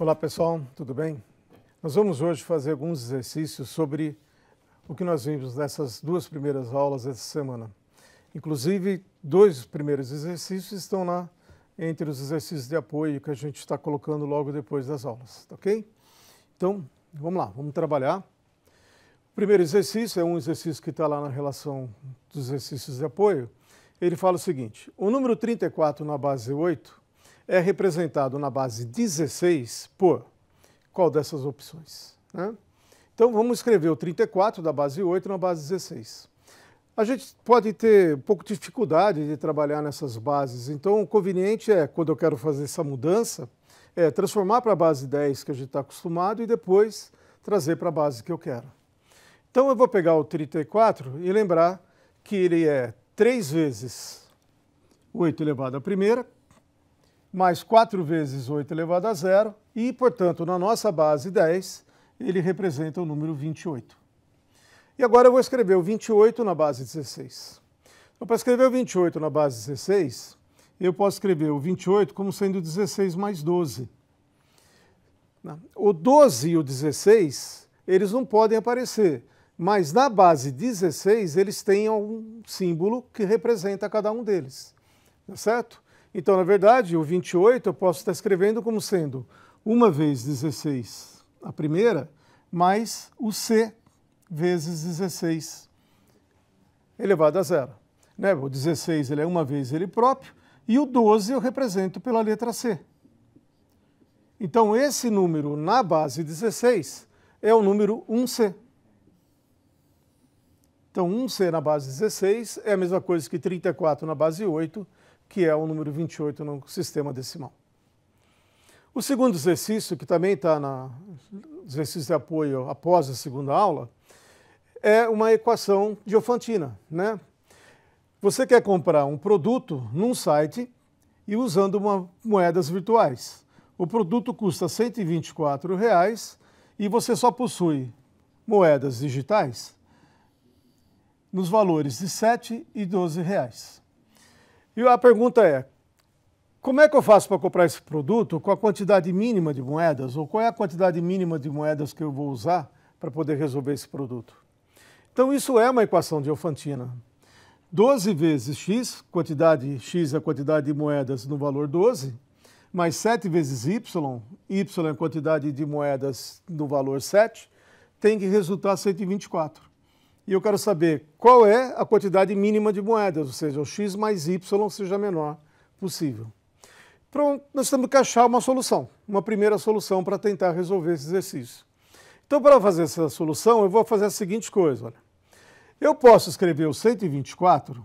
Olá pessoal, tudo bem? Nós vamos hoje fazer alguns exercícios sobre o que nós vimos nessas duas primeiras aulas dessa semana. Inclusive, dois primeiros exercícios estão lá entre os exercícios de apoio que a gente está colocando logo depois das aulas, tá ok? Então, vamos lá, vamos trabalhar. O primeiro exercício é um exercício que está lá na relação dos exercícios de apoio. Ele fala o seguinte: o número 34 na base 8 é representado na base 16 por qual dessas opções? Né? Então vamos escrever o 34 da base 8 na base 16. A gente pode ter um pouco de dificuldade de trabalhar nessas bases, então o conveniente é, quando eu quero fazer essa mudança, é transformar para a base 10 que a gente está acostumado e depois trazer para a base que eu quero. Então eu vou pegar o 34 e lembrar que ele é 3 vezes 8 elevado à primeira, mais 4 vezes 8 elevado a zero, e, portanto, na nossa base 10, ele representa o número 28. E agora eu vou escrever o 28 na base 16. Então, para escrever o 28 na base 16, eu posso escrever o 28 como sendo 16 mais 12. Né? O 12 e o 16, eles não podem aparecer, mas na base 16 eles têm um símbolo que representa cada um deles, tá certo? Então, na verdade, o 28 eu posso estar escrevendo como sendo 1 vezes 16, a primeira, mais o C vezes 16 elevado a zero. Né? O 16 ele é uma vez ele próprio e o 12 eu represento pela letra C. Então, esse número na base 16 é o número 1C. Então, 1C na base 16 é a mesma coisa que 34 na base 8 que é o número 28 no sistema decimal. O segundo exercício, que também está na exercício de apoio após a segunda aula, é uma equação diofantina, né? Você quer comprar um produto num site e usando uma, moedas virtuais. O produto custa R$ 124 reais, e você só possui moedas digitais nos valores de R$ 7 e R$ 12. Reais. E a pergunta é: como é que eu faço para comprar esse produto com a quantidade mínima de moedas? Ou qual é a quantidade mínima de moedas que eu vou usar para poder resolver esse produto? Então, isso é uma equação de Elfantina. 12 vezes x, quantidade x é a quantidade de moedas no valor 12, mais 7 vezes y, y é a quantidade de moedas no valor 7, tem que resultar 124. E eu quero saber qual é a quantidade mínima de moedas, ou seja, o x mais y seja menor possível. Pronto, nós temos que achar uma solução, uma primeira solução para tentar resolver esse exercício. Então, para fazer essa solução, eu vou fazer a seguinte coisa. Olha. Eu posso escrever o 124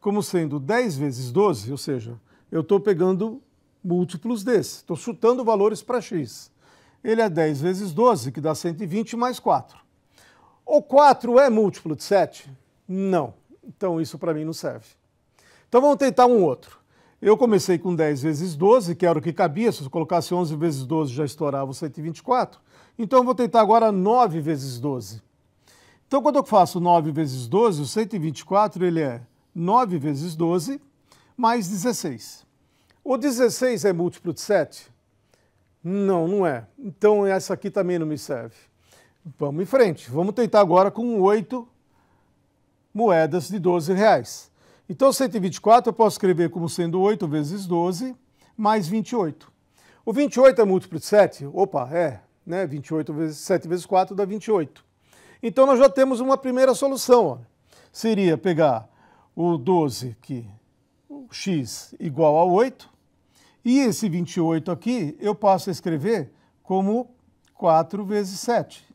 como sendo 10 vezes 12, ou seja, eu estou pegando múltiplos desse, estou chutando valores para x. Ele é 10 vezes 12, que dá 120 mais 4. O 4 é múltiplo de 7? Não. Então isso para mim não serve. Então vamos tentar um outro. Eu comecei com 10 vezes 12, que era o que cabia. Se eu colocasse 11 vezes 12, já estourava o 124. Então eu vou tentar agora 9 vezes 12. Então quando eu faço 9 vezes 12, o 124 ele é 9 vezes 12 mais 16. O 16 é múltiplo de 7? Não, não é. Então essa aqui também não me serve. Vamos em frente. Vamos tentar agora com oito moedas de 12 reais. Então, 124 eu posso escrever como sendo 8 vezes 12, mais 28. O 28 é múltiplo de 7? Opa, é. Né? 28 vezes 7 vezes 4 dá 28. Então, nós já temos uma primeira solução. Ó. Seria pegar o 12, que o x igual a 8, e esse 28 aqui eu passo a escrever como 4 vezes 7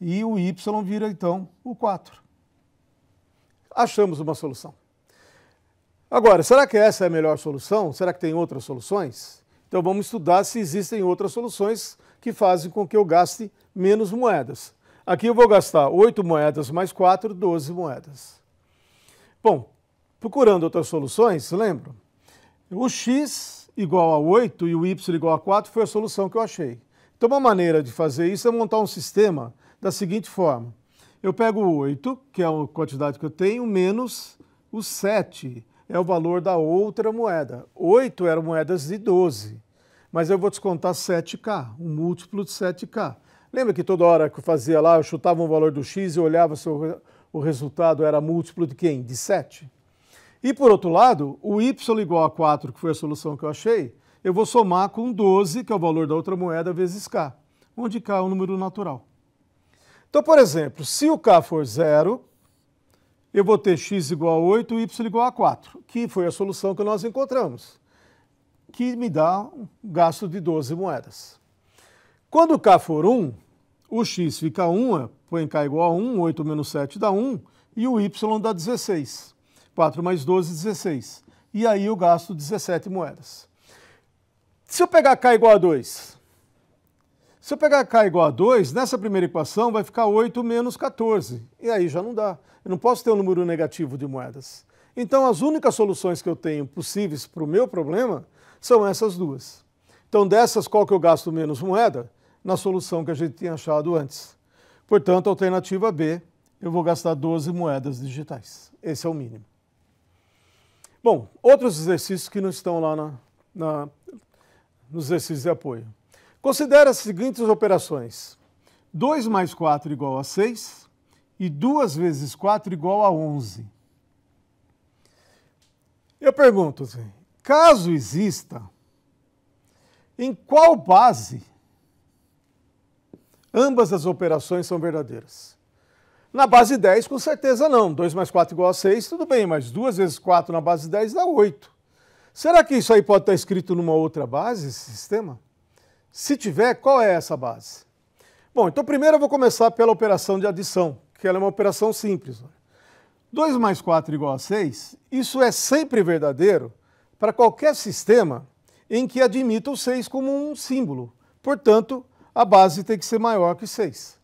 e o y vira então o 4. Achamos uma solução. Agora, será que essa é a melhor solução? Será que tem outras soluções? Então vamos estudar se existem outras soluções que fazem com que eu gaste menos moedas. Aqui eu vou gastar 8 moedas mais 4, 12 moedas. Bom, procurando outras soluções, lembro, o x igual a 8 e o y igual a 4 foi a solução que eu achei. Então uma maneira de fazer isso é montar um sistema da seguinte forma. Eu pego o 8, que é a quantidade que eu tenho, menos o 7, é o valor da outra moeda. 8 eram moedas de 12, mas eu vou descontar 7K, um múltiplo de 7K. Lembra que toda hora que eu fazia lá, eu chutava um valor do X e olhava se o, o resultado era múltiplo de quem? De 7. E por outro lado, o Y igual a 4, que foi a solução que eu achei, eu vou somar com 12, que é o valor da outra moeda, vezes K, onde K é o número natural. Então, por exemplo, se o K for zero, eu vou ter x igual a 8 e y igual a 4, que foi a solução que nós encontramos, que me dá um gasto de 12 moedas. Quando o K for 1, o x fica 1, é, põe K igual a 1, 8 menos 7 dá 1, e o y dá 16. 4 mais 12, 16. E aí eu gasto 17 moedas. Se eu pegar K igual a 2, se eu pegar k igual a 2, nessa primeira equação vai ficar 8 menos 14. E aí já não dá. Eu não posso ter um número negativo de moedas. Então as únicas soluções que eu tenho possíveis para o meu problema são essas duas. Então dessas, qual que eu gasto menos moeda? Na solução que a gente tinha achado antes. Portanto, alternativa B, eu vou gastar 12 moedas digitais. Esse é o mínimo. Bom, outros exercícios que não estão lá na, na nos exercícios de apoio. Considere as seguintes operações. 2 mais 4 igual a 6 e 2 vezes 4 igual a 11. Eu pergunto, caso exista, em qual base ambas as operações são verdadeiras? Na base 10, com certeza não. 2 mais 4 igual a 6, tudo bem, mas 2 vezes 4 na base 10 dá 8. Será que isso aí pode estar escrito numa outra base, esse sistema? Se tiver, qual é essa base? Bom, então primeiro eu vou começar pela operação de adição, que ela é uma operação simples. 2 mais 4 igual a 6, isso é sempre verdadeiro para qualquer sistema em que admita o 6 como um símbolo. Portanto, a base tem que ser maior que 6.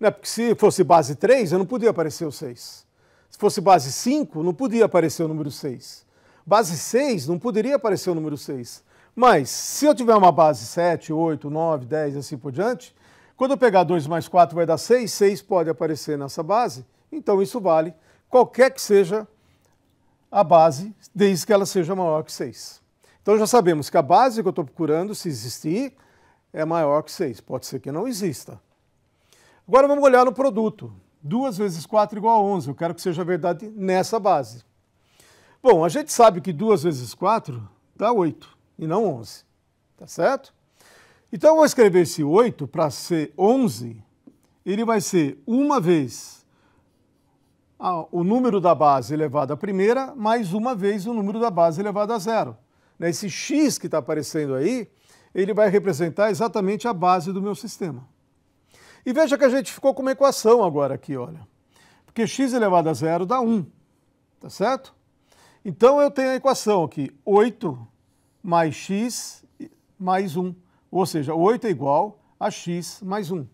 Né? Porque se fosse base 3, eu não podia aparecer o 6. Se fosse base 5, não podia aparecer o número 6. Base 6 não poderia aparecer o número 6. Mas se eu tiver uma base 7, 8, 9, 10 e assim por diante, quando eu pegar 2 mais 4 vai dar 6, 6 pode aparecer nessa base, então isso vale qualquer que seja a base, desde que ela seja maior que 6. Então já sabemos que a base que eu estou procurando, se existir, é maior que 6. Pode ser que não exista. Agora vamos olhar no produto. 2 vezes 4 igual a 11. Eu quero que seja verdade nessa base. Bom, a gente sabe que 2 vezes 4 dá 8 e não 11. Tá certo? Então eu vou escrever esse 8 para ser 11. Ele vai ser uma vez o número da base elevado à primeira, mais uma vez o número da base elevado a zero. Né, esse x que está aparecendo aí, ele vai representar exatamente a base do meu sistema. E veja que a gente ficou com uma equação agora aqui, olha. Porque x elevado a zero dá 1, tá certo? Então eu tenho a equação aqui, 8 mais x mais 1. Ou seja, 8 é igual a x mais 1.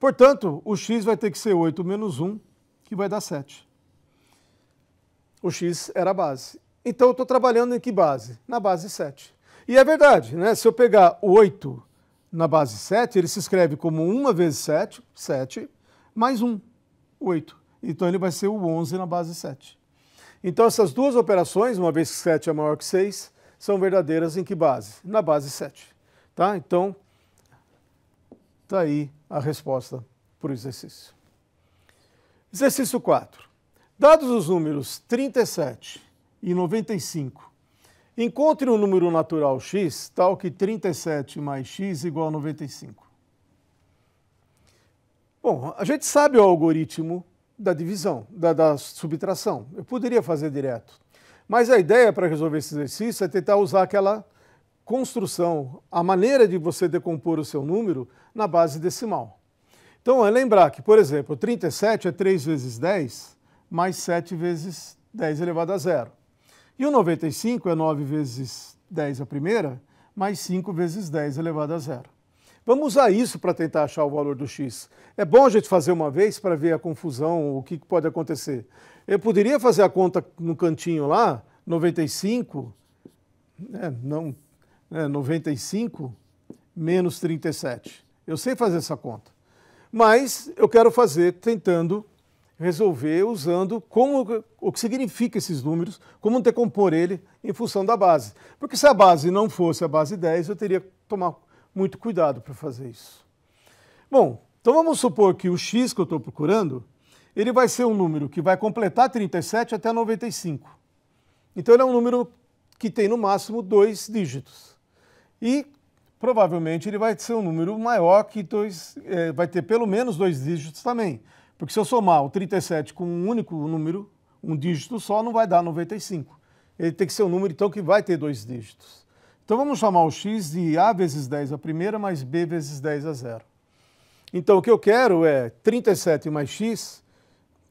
Portanto, o x vai ter que ser 8 menos 1, que vai dar 7. O x era a base. Então, eu estou trabalhando em que base? Na base 7. E é verdade, né? se eu pegar 8 na base 7, ele se escreve como 1 vezes 7, 7, mais 1, 8. Então, ele vai ser o 11 na base 7. Então, essas duas operações, uma vez que 7 é maior que 6, são verdadeiras em que base? Na base 7. Tá? Então, está aí a resposta para o exercício. Exercício 4. Dados os números 37 e 95, encontre um número natural x tal que 37 mais x igual a 95. Bom, a gente sabe o algoritmo da divisão, da, da subtração. Eu poderia fazer direto, mas a ideia para resolver esse exercício é tentar usar aquela construção, a maneira de você decompor o seu número na base decimal. Então, é lembrar que, por exemplo, 37 é 3 vezes 10 mais 7 vezes 10 elevado a zero. E o 95 é 9 vezes 10 a primeira mais 5 vezes 10 elevado a zero. Vamos usar isso para tentar achar o valor do X. É bom a gente fazer uma vez para ver a confusão, o que pode acontecer. Eu poderia fazer a conta no cantinho lá, 95, né, não, né, 95 menos 37. Eu sei fazer essa conta. Mas eu quero fazer tentando resolver usando como, o que significa esses números, como decompor ele em função da base. Porque se a base não fosse a base 10, eu teria que tomar muito cuidado para fazer isso. Bom, então vamos supor que o x que eu estou procurando, ele vai ser um número que vai completar 37 até 95. Então ele é um número que tem no máximo dois dígitos. E provavelmente ele vai ser um número maior que dois, é, vai ter pelo menos dois dígitos também. Porque se eu somar o 37 com um único número, um dígito só, não vai dar 95. Ele tem que ser um número então que vai ter dois dígitos. Então vamos chamar o x de a vezes 10 a primeira mais b vezes 10 a zero. Então o que eu quero é 37 mais x,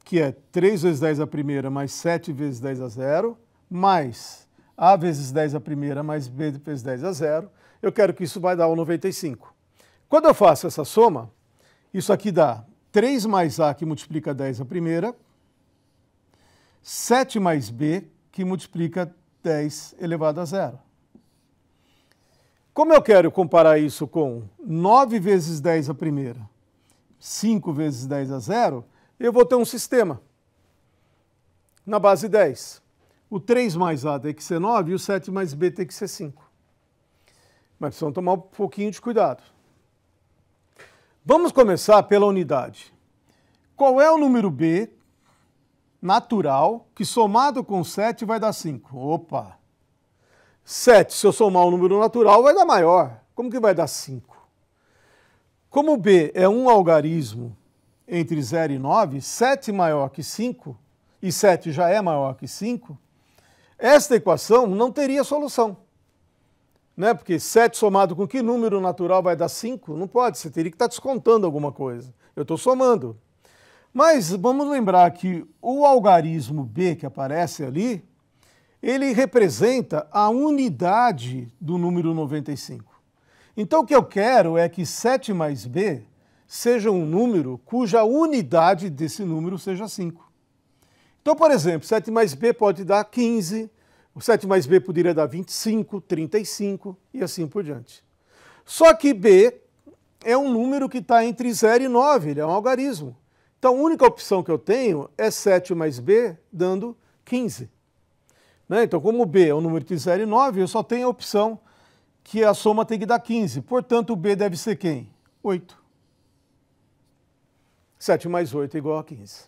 que é 3 vezes 10 a primeira mais 7 vezes 10 a zero, mais a vezes 10 a primeira mais b vezes 10 a zero. Eu quero que isso vai dar o 95. Quando eu faço essa soma, isso aqui dá 3 mais a que multiplica 10 a primeira, 7 mais b que multiplica 10 elevado a zero. Como eu quero comparar isso com 9 vezes 10 a primeira, 5 vezes 10 a zero, eu vou ter um sistema na base 10. O 3 mais A tem que ser 9 e o 7 mais B tem que ser 5. Mas precisamos tomar um pouquinho de cuidado. Vamos começar pela unidade. Qual é o número B natural que somado com 7 vai dar 5? Opa! 7, se eu somar um número natural, vai dar maior. Como que vai dar 5? Como B é um algarismo entre 0 e 9, 7 maior que 5, e 7 já é maior que 5, esta equação não teria solução. Né? Porque 7 somado com que número natural vai dar 5? Não pode, você teria que estar tá descontando alguma coisa. Eu estou somando. Mas vamos lembrar que o algarismo B que aparece ali ele representa a unidade do número 95. Então o que eu quero é que 7 mais b seja um número cuja unidade desse número seja 5. Então, por exemplo, 7 mais b pode dar 15, 7 mais b poderia dar 25, 35 e assim por diante. Só que b é um número que está entre 0 e 9, ele é um algarismo. Então a única opção que eu tenho é 7 mais b dando 15. Né? Então, como B é um número de 0 e 9, eu só tenho a opção que a soma tem que dar 15. Portanto, o B deve ser quem? 8. 7 mais 8 é igual a 15.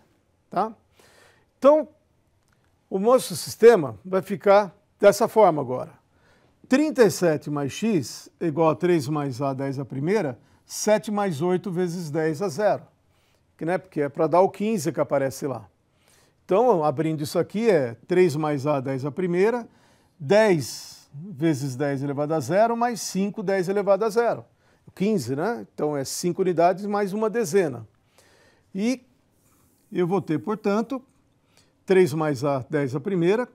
Tá? Então, o nosso sistema vai ficar dessa forma agora. 37 mais x é igual a 3 mais a, 10 a primeira, 7 mais 8 vezes 10 a zero. Que, né, porque é para dar o 15 que aparece lá. Então, abrindo isso aqui, é 3 mais A, 10 a primeira, 10 vezes 10 elevado a zero, mais 5, 10 elevado a zero. 15, né? Então é 5 unidades mais uma dezena. E eu vou ter, portanto, 3 mais A, 10 a primeira,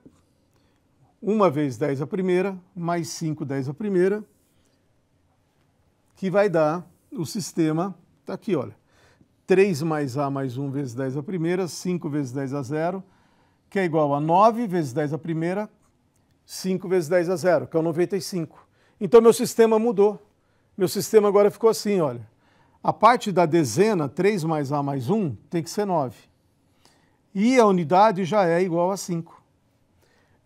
1 vezes 10 a primeira, mais 5, 10 a primeira, que vai dar o sistema, está aqui, olha, 3 mais A mais 1 vezes 10 a primeira, 5 vezes 10 a zero, que é igual a 9 vezes 10 a primeira, 5 vezes 10 a zero, que é o 95. Então meu sistema mudou. Meu sistema agora ficou assim, olha. A parte da dezena, 3 mais A mais 1, tem que ser 9. E a unidade já é igual a 5.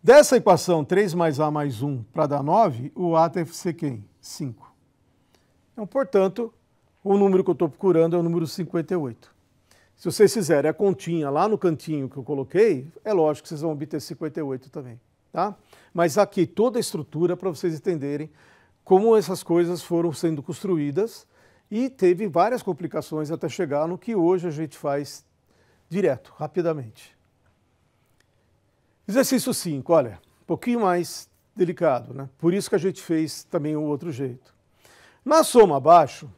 Dessa equação 3 mais A mais 1 para dar 9, o A deve ser quem? 5. Então, portanto, o número que eu estou procurando é o número 58. Se vocês fizerem a continha lá no cantinho que eu coloquei, é lógico que vocês vão obter 58 também, tá? Mas aqui toda a estrutura para vocês entenderem como essas coisas foram sendo construídas e teve várias complicações até chegar no que hoje a gente faz direto, rapidamente. Exercício 5, olha, um pouquinho mais delicado, né? Por isso que a gente fez também o outro jeito. Na soma abaixo,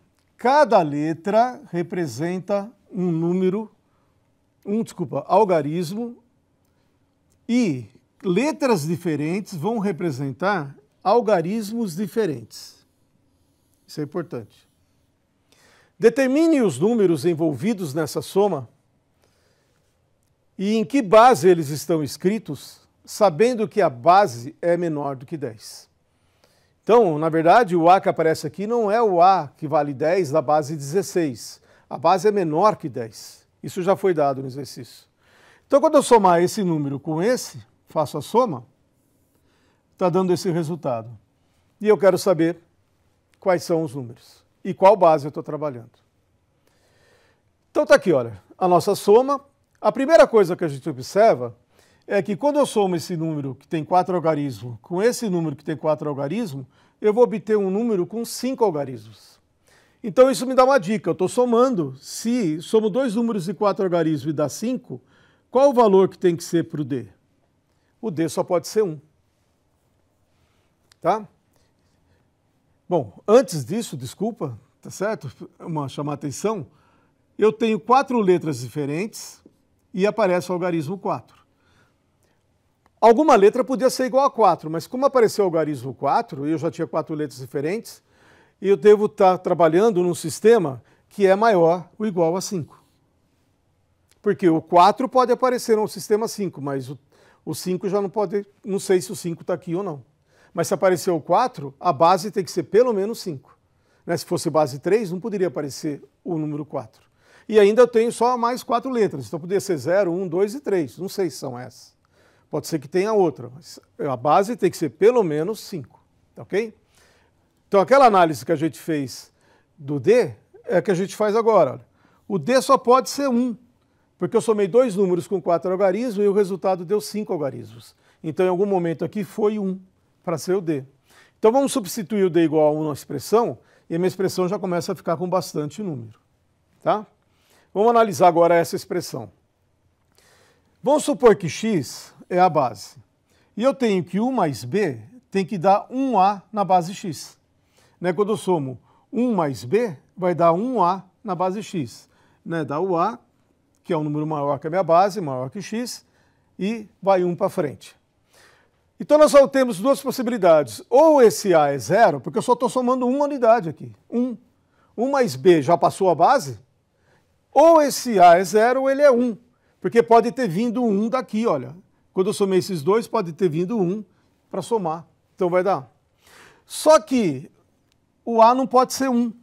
Cada letra representa um número, um, desculpa, algarismo e letras diferentes vão representar algarismos diferentes. Isso é importante. Determine os números envolvidos nessa soma e em que base eles estão escritos, sabendo que a base é menor do que 10. Então, na verdade, o A que aparece aqui não é o A que vale 10 da base 16. A base é menor que 10. Isso já foi dado no exercício. Então, quando eu somar esse número com esse, faço a soma, está dando esse resultado. E eu quero saber quais são os números e qual base eu estou trabalhando. Então está aqui, olha, a nossa soma. A primeira coisa que a gente observa é que quando eu somo esse número que tem quatro algarismos com esse número que tem quatro algarismos, eu vou obter um número com cinco algarismos. Então isso me dá uma dica, eu estou somando, se somo dois números de quatro algarismos e dá cinco, qual o valor que tem que ser para o D? O D só pode ser um. Tá? Bom, antes disso, desculpa, tá certo? Uma chamar atenção, eu tenho quatro letras diferentes e aparece o algarismo 4. Alguma letra podia ser igual a 4, mas como apareceu o algarismo 4 e eu já tinha quatro letras diferentes, eu devo estar trabalhando num sistema que é maior ou igual a 5. Porque o 4 pode aparecer no sistema 5, mas o, o 5 já não pode. Não sei se o 5 está aqui ou não. Mas se apareceu o 4, a base tem que ser pelo menos 5. Né? Se fosse base 3, não poderia aparecer o número 4. E ainda eu tenho só mais quatro letras, então poderia ser 0, 1, 2 e 3. Não sei se são essas. Pode ser que tenha outra, mas a base tem que ser pelo menos 5, tá ok? Então aquela análise que a gente fez do D é a que a gente faz agora. O D só pode ser 1, um, porque eu somei dois números com quatro algarismos e o resultado deu 5 algarismos. Então em algum momento aqui foi 1 um, para ser o D. Então vamos substituir o D igual a 1 na expressão e a minha expressão já começa a ficar com bastante número, tá? Vamos analisar agora essa expressão. Vamos supor que x é a base. E eu tenho que 1 mais b tem que dar 1a na base x. Né? Quando eu somo 1 mais b, vai dar 1a na base x. Né? Dá o a, que é um número maior que a minha base, maior que x, e vai 1 para frente. Então nós só temos duas possibilidades. Ou esse A é zero, porque eu só estou somando uma unidade aqui. 1. 1 mais B já passou a base. Ou esse A é zero ou ele é 1. Um. Porque pode ter vindo um daqui, olha. Quando eu somei esses dois, pode ter vindo um para somar. Então vai dar. Só que o A não pode ser Um,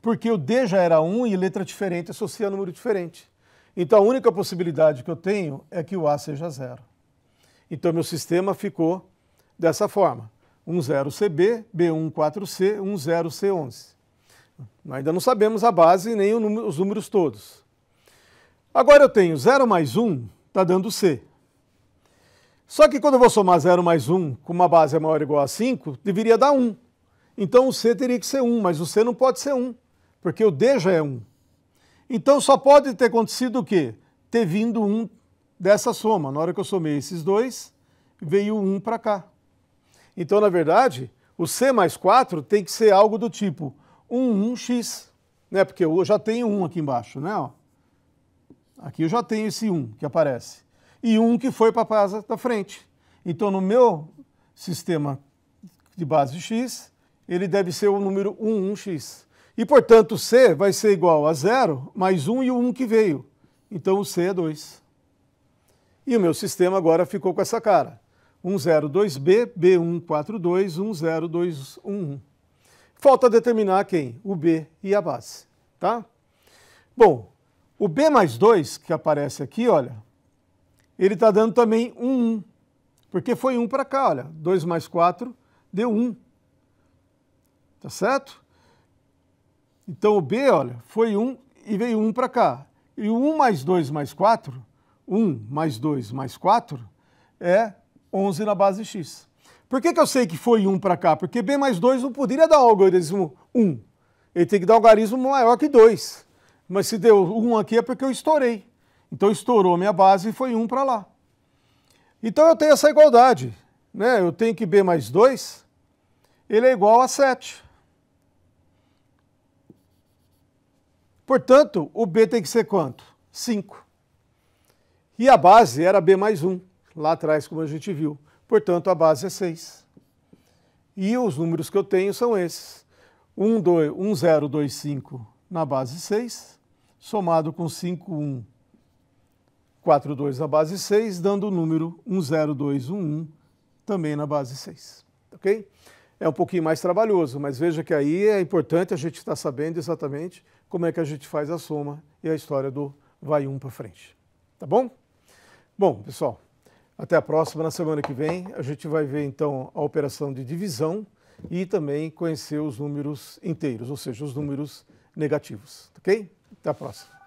porque o D já era um, e letra diferente associa número diferente. Então a única possibilidade que eu tenho é que o A seja zero. Então meu sistema ficou dessa forma. 10CB, B14C, 10C11. Ainda não sabemos a base nem número, os números todos. Agora eu tenho 0 mais 1, está dando C. Só que quando eu vou somar 0 mais 1 com uma base maior ou igual a 5, deveria dar 1. Então o C teria que ser 1, mas o C não pode ser 1, porque o D já é 1. Então só pode ter acontecido o quê? Ter vindo 1 dessa soma. Na hora que eu somei esses dois, veio 1 para cá. Então, na verdade, o C mais 4 tem que ser algo do tipo 1, 1x, né? Porque eu já tenho 1 aqui embaixo, né? Aqui eu já tenho esse 1 que aparece. E um que foi para a casa da frente. Então, no meu sistema de base X, ele deve ser o número 11 x E, portanto, C vai ser igual a 0 mais 1 e o 1 que veio. Então, o C é 2. E o meu sistema agora ficou com essa cara. 102B, B142, 10211. Falta determinar quem? O B e a base, tá? Bom, o B mais 2, que aparece aqui, olha, ele está dando também um 1, porque foi 1 para cá, olha, 2 mais 4 deu 1, tá certo? Então o B, olha, foi 1 e veio 1 para cá. E o 1 mais 2 mais 4, 1 mais 2 mais 4 é 11 na base x. Por que, que eu sei que foi 1 para cá? Porque B mais 2 não poderia dar o algarismo 1. Ele tem que dar o algarismo maior que 2. Mas se deu um aqui é porque eu estourei. Então estourou minha base e foi um para lá. Então eu tenho essa igualdade. Né? Eu tenho que B mais 2, ele é igual a 7. Portanto, o B tem que ser quanto? 5. E a base era B mais 1, lá atrás, como a gente viu. Portanto, a base é 6. E os números que eu tenho são esses. 1, 2, 1 0, 2, 5 na base 6 somado com 51. 42 na base 6, dando o número 10211 também na base 6. Ok? É um pouquinho mais trabalhoso, mas veja que aí é importante a gente estar tá sabendo exatamente como é que a gente faz a soma e a história do vai um para frente. Tá bom? Bom, pessoal, até a próxima. Na semana que vem a gente vai ver então a operação de divisão e também conhecer os números inteiros, ou seja, os números negativos. Ok? Até a próxima.